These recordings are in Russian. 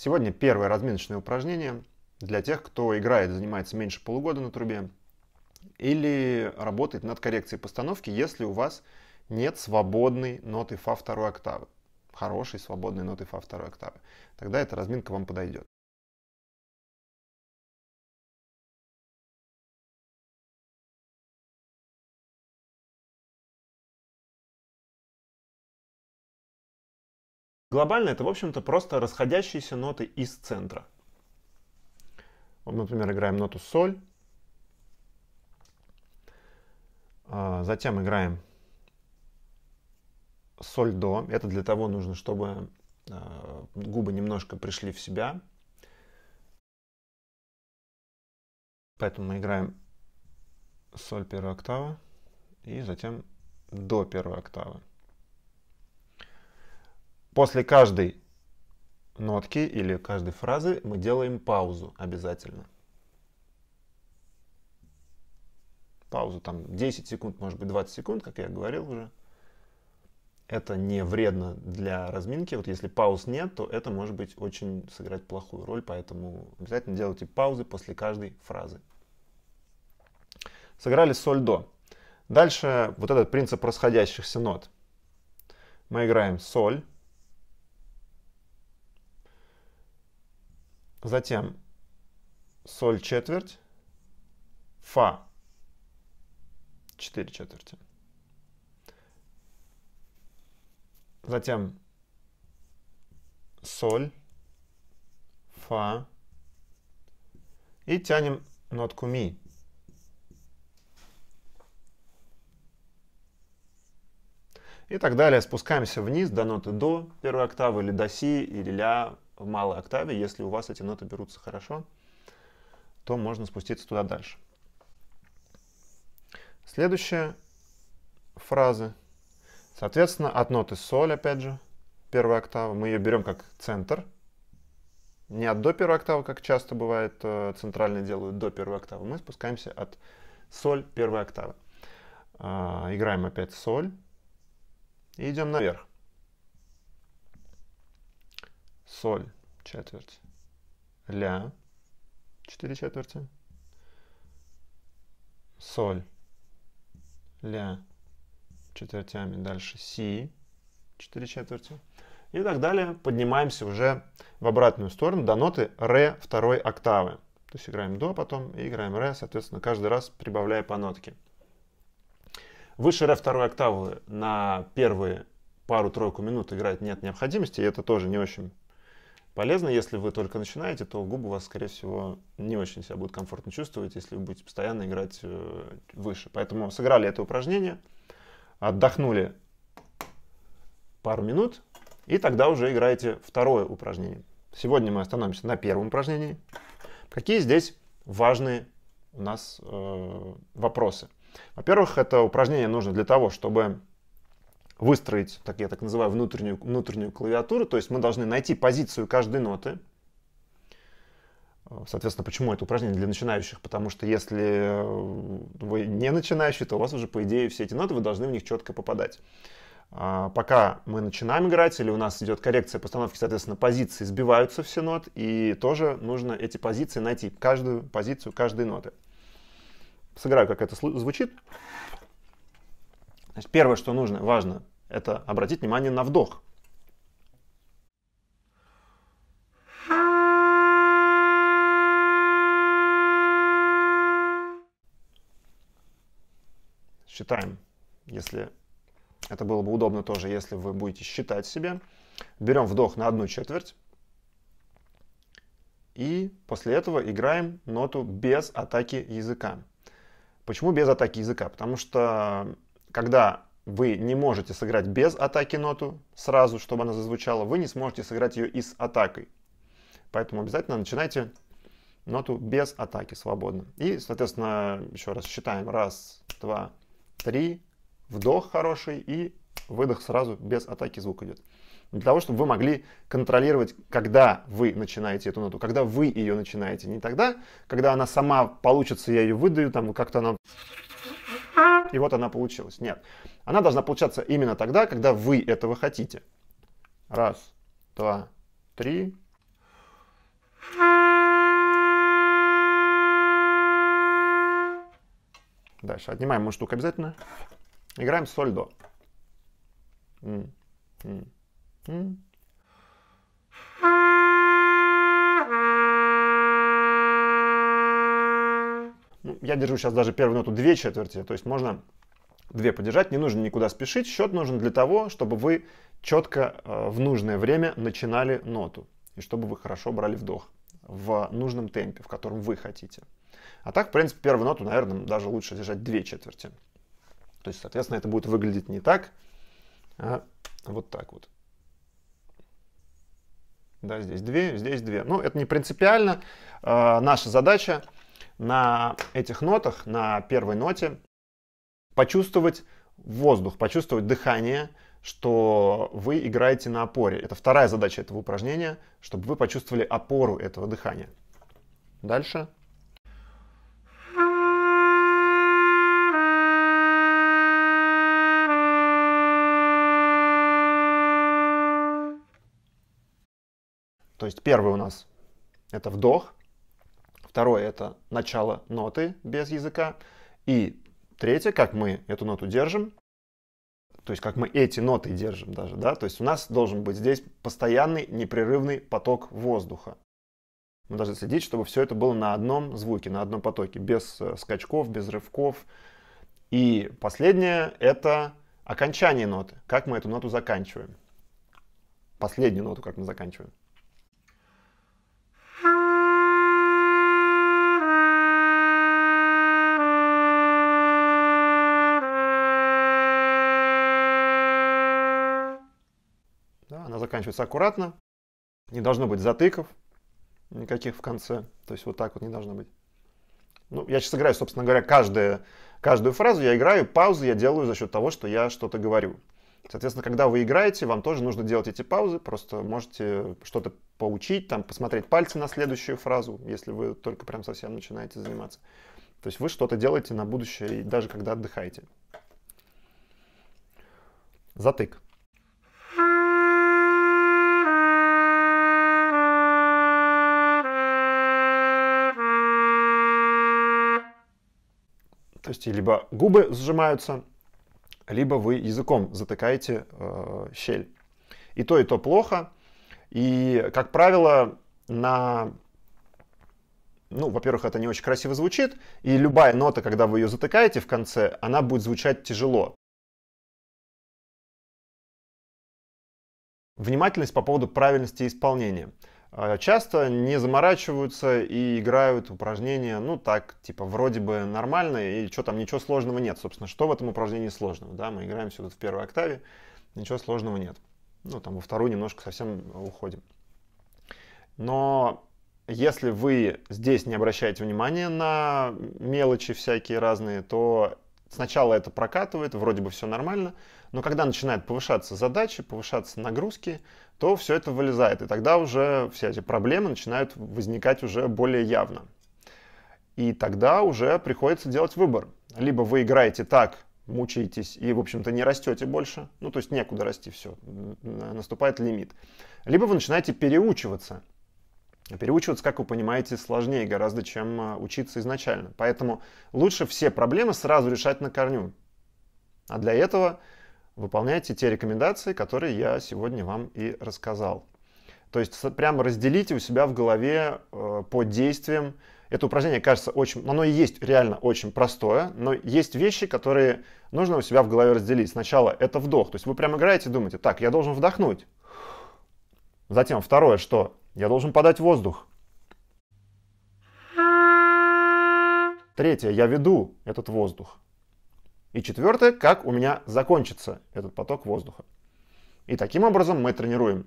Сегодня первое разминочное упражнение для тех, кто играет, занимается меньше полугода на трубе или работает над коррекцией постановки, если у вас нет свободной ноты фа второй октавы. Хорошей свободной ноты фа второй октавы. Тогда эта разминка вам подойдет. Глобально это, в общем-то, просто расходящиеся ноты из центра. Вот, например, играем ноту соль. А, затем играем соль до. Это для того нужно, чтобы а, губы немножко пришли в себя. Поэтому мы играем соль первой октавы и затем до первой октавы. После каждой нотки или каждой фразы мы делаем паузу обязательно. Паузу там 10 секунд, может быть 20 секунд, как я говорил уже. Это не вредно для разминки. Вот если пауз нет, то это может быть очень сыграть плохую роль, поэтому обязательно делайте паузы после каждой фразы. Сыграли соль до. Дальше вот этот принцип расходящихся нот. Мы играем соль, Затем соль четверть, фа четыре четверти. Затем соль, фа. И тянем нотку ми. И так далее. Спускаемся вниз до ноты до первой октавы, или до си, или ля, в малой октаве, если у вас эти ноты берутся хорошо, то можно спуститься туда дальше. Следующая фраза. Соответственно, от ноты соль, опять же, первая октава, мы ее берем как центр. Не от до первой октавы, как часто бывает, э, центральные делают до первой октавы. Мы спускаемся от соль первой октавы. А, играем опять соль и идем наверх соль, четверть, ля, четыре четверти, соль, ля, четвертями, дальше си, четыре четверти, и так далее. Поднимаемся уже в обратную сторону до ноты ре второй октавы. То есть играем до потом и играем ре, соответственно, каждый раз прибавляя по нотке. Выше ре второй октавы на первые пару-тройку минут играть нет необходимости, и это тоже не очень полезно. Если вы только начинаете, то губы у вас, скорее всего, не очень себя будут комфортно чувствовать, если вы будете постоянно играть э, выше. Поэтому сыграли это упражнение, отдохнули пару минут, и тогда уже играете второе упражнение. Сегодня мы остановимся на первом упражнении. Какие здесь важные у нас э, вопросы? Во-первых, это упражнение нужно для того, чтобы выстроить, так я так называю, внутреннюю, внутреннюю клавиатуру. То есть мы должны найти позицию каждой ноты. Э, соответственно, почему это упражнение для начинающих? Потому что если э, вы не начинающий, то у вас уже, по идее, все эти ноты, вы должны в них четко попадать. А, пока мы начинаем играть или у нас идет коррекция постановки, соответственно, позиции сбиваются все ноты и тоже нужно эти позиции найти, каждую позицию каждой ноты. Сыграю, как это звучит. Значит, первое, что нужно, важно, это обратить внимание на вдох. Считаем, если это было бы удобно тоже, если вы будете считать себе. Берем вдох на одну четверть. И после этого играем ноту без атаки языка. Почему без атаки языка? Потому что когда вы не можете сыграть без атаки ноту сразу, чтобы она зазвучала. Вы не сможете сыграть ее и с атакой. Поэтому обязательно начинайте ноту без атаки свободно. И, соответственно, еще раз считаем. Раз, два, три. Вдох хороший и выдох сразу без атаки звук идет. Для того, чтобы вы могли контролировать, когда вы начинаете эту ноту, когда вы ее начинаете. Не тогда, когда она сама получится, я ее выдаю, там как-то она и вот она получилась. Нет. Она должна получаться именно тогда, когда вы этого хотите. Раз, два, три. Дальше отнимаем мы штуку обязательно. Играем соль до. я держу сейчас даже первую ноту две четверти, то есть можно две подержать, не нужно никуда спешить. Счет нужен для того, чтобы вы четко э, в нужное время начинали ноту и чтобы вы хорошо брали вдох в нужном темпе, в котором вы хотите. А так, в принципе, первую ноту, наверное, даже лучше держать две четверти. То есть, соответственно, это будет выглядеть не так, а вот так вот. Да, здесь две, здесь две. Ну, это не принципиально. Э, наша задача на этих нотах, на первой ноте, почувствовать воздух, почувствовать дыхание, что вы играете на опоре. Это вторая задача этого упражнения, чтобы вы почувствовали опору этого дыхания. Дальше. То есть первый у нас это вдох, Второе — это начало ноты без языка. И третье, как мы эту ноту держим, то есть как мы эти ноты держим даже, да, то есть у нас должен быть здесь постоянный непрерывный поток воздуха. Мы должны следить, чтобы все это было на одном звуке, на одном потоке, без э, скачков, без рывков. И последнее — это окончание ноты, как мы эту ноту заканчиваем. Последнюю ноту, как мы заканчиваем. заканчивается аккуратно. Не должно быть затыков никаких в конце. То есть вот так вот не должно быть. Ну, я сейчас играю, собственно говоря, каждое, каждую фразу я играю, паузы я делаю за счет того, что я что-то говорю. Соответственно, когда вы играете, вам тоже нужно делать эти паузы, просто можете что-то поучить, там, посмотреть пальцы на следующую фразу, если вы только прям совсем начинаете заниматься. То есть вы что-то делаете на будущее, даже когда отдыхаете. Затык. То есть либо губы сжимаются, либо вы языком затыкаете э, щель. И то, и то плохо. И, как правило, на... Ну, во-первых, это не очень красиво звучит, и любая нота, когда вы ее затыкаете в конце, она будет звучать тяжело. Внимательность по поводу правильности исполнения. А, часто не заморачиваются и играют упражнения, ну так, типа, вроде бы нормально, и что там, ничего сложного нет. Собственно, что в этом упражнении сложного? Да, мы играем все тут в первой октаве, ничего сложного нет. Ну, там во вторую немножко совсем уходим. Но если вы здесь не обращаете внимания на мелочи всякие разные, то сначала это прокатывает, вроде бы все нормально, но когда начинают повышаться задачи, повышаться нагрузки, то все это вылезает. И тогда уже все эти проблемы начинают возникать уже более явно. И тогда уже приходится делать выбор. Либо вы играете так, мучаетесь и, в общем-то, не растете больше, ну, то есть некуда расти, все, наступает лимит. Либо вы начинаете переучиваться. Переучиваться, как вы понимаете, сложнее гораздо, чем а, учиться изначально. Поэтому лучше все проблемы сразу решать на корню. А для этого выполняйте те рекомендации, которые я сегодня вам и рассказал. То есть прямо разделите у себя в голове э, по действиям. Это упражнение кажется очень, оно и есть реально очень простое, но есть вещи, которые нужно у себя в голове разделить. Сначала это вдох, то есть вы прямо играете и думаете, так, я должен вдохнуть. Затем второе, что я должен подать воздух. Третье, я веду этот воздух. И четвертое, как у меня закончится этот поток воздуха. И таким образом мы тренируем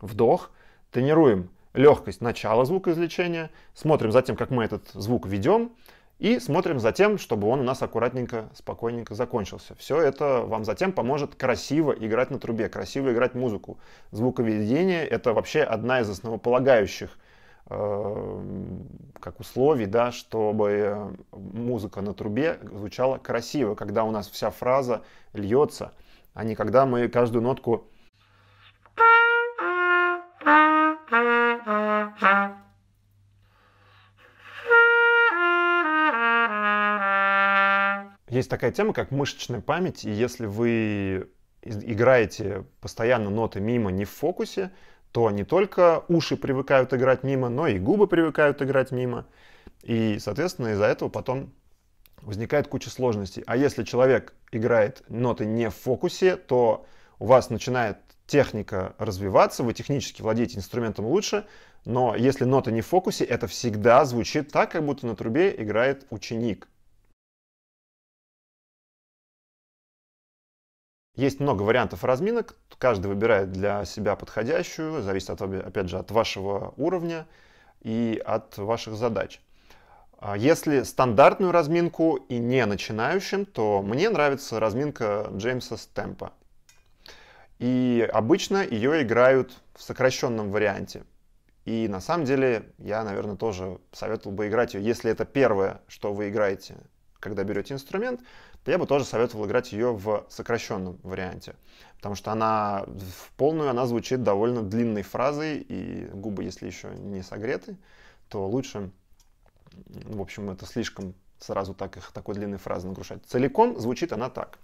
вдох, тренируем легкость начала звукоизвлечения, смотрим за тем, как мы этот звук ведем, и смотрим за тем, чтобы он у нас аккуратненько, спокойненько закончился. Все это вам затем поможет красиво играть на трубе, красиво играть музыку. Звуковедение — это вообще одна из основополагающих Э, как условий, да, чтобы э, музыка на трубе звучала красиво, когда у нас вся фраза льется, а не когда мы каждую нотку Есть такая тема, как мышечная память, и если вы играете постоянно ноты мимо, не в фокусе, то не только уши привыкают играть мимо, но и губы привыкают играть мимо. И, соответственно, из-за этого потом возникает куча сложностей. А если человек играет ноты не в фокусе, то у вас начинает техника развиваться, вы технически владеете инструментом лучше, но если нота не в фокусе, это всегда звучит так, как будто на трубе играет ученик. Есть много вариантов разминок, каждый выбирает для себя подходящую, зависит, от, опять же, от вашего уровня и от ваших задач. А если стандартную разминку и не начинающим, то мне нравится разминка Джеймса Стэмпа. И обычно ее играют в сокращенном варианте. И на самом деле я, наверное, тоже советовал бы играть ее, если это первое, что вы играете, когда берете инструмент, то я бы тоже советовал играть ее в сокращенном варианте. Потому что она в полную, она звучит довольно длинной фразой, и губы, если еще не согреты, то лучше, в общем, это слишком сразу так их такой длинной фразы нагрушать. Целиком звучит она так.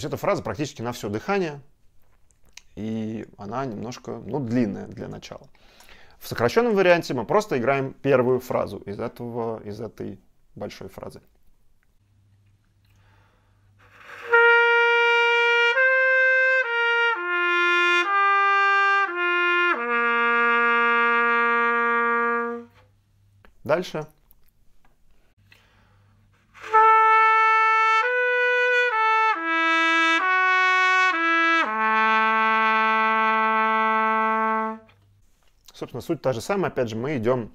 есть эта фраза практически на все дыхание, и она немножко, ну, длинная для начала. В сокращенном варианте мы просто играем первую фразу из, этого, из этой большой фразы. Дальше собственно, суть та же самая. Опять же, мы идем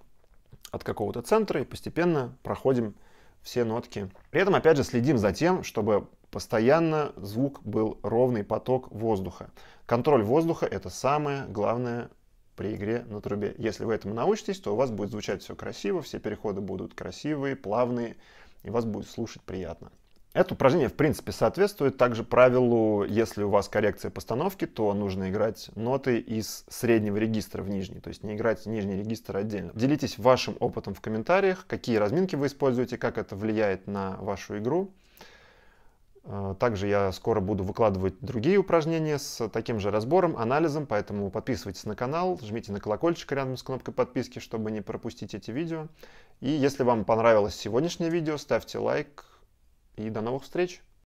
от какого-то центра и постепенно проходим все нотки. При этом, опять же, следим за тем, чтобы постоянно звук был ровный поток воздуха. Контроль воздуха — это самое главное при игре на трубе. Если вы этому научитесь, то у вас будет звучать все красиво, все переходы будут красивые, плавные, и вас будет слушать приятно. Это упражнение, в принципе, соответствует также правилу, если у вас коррекция постановки, то нужно играть ноты из среднего регистра в нижний, то есть не играть нижний регистр отдельно. Делитесь вашим опытом в комментариях, какие разминки вы используете, как это влияет на вашу игру. Э, также я скоро буду выкладывать другие упражнения с таким же разбором, анализом, поэтому подписывайтесь на канал, жмите на колокольчик рядом с кнопкой подписки, чтобы не пропустить эти видео. И если вам понравилось сегодняшнее видео, ставьте лайк, и до новых встреч!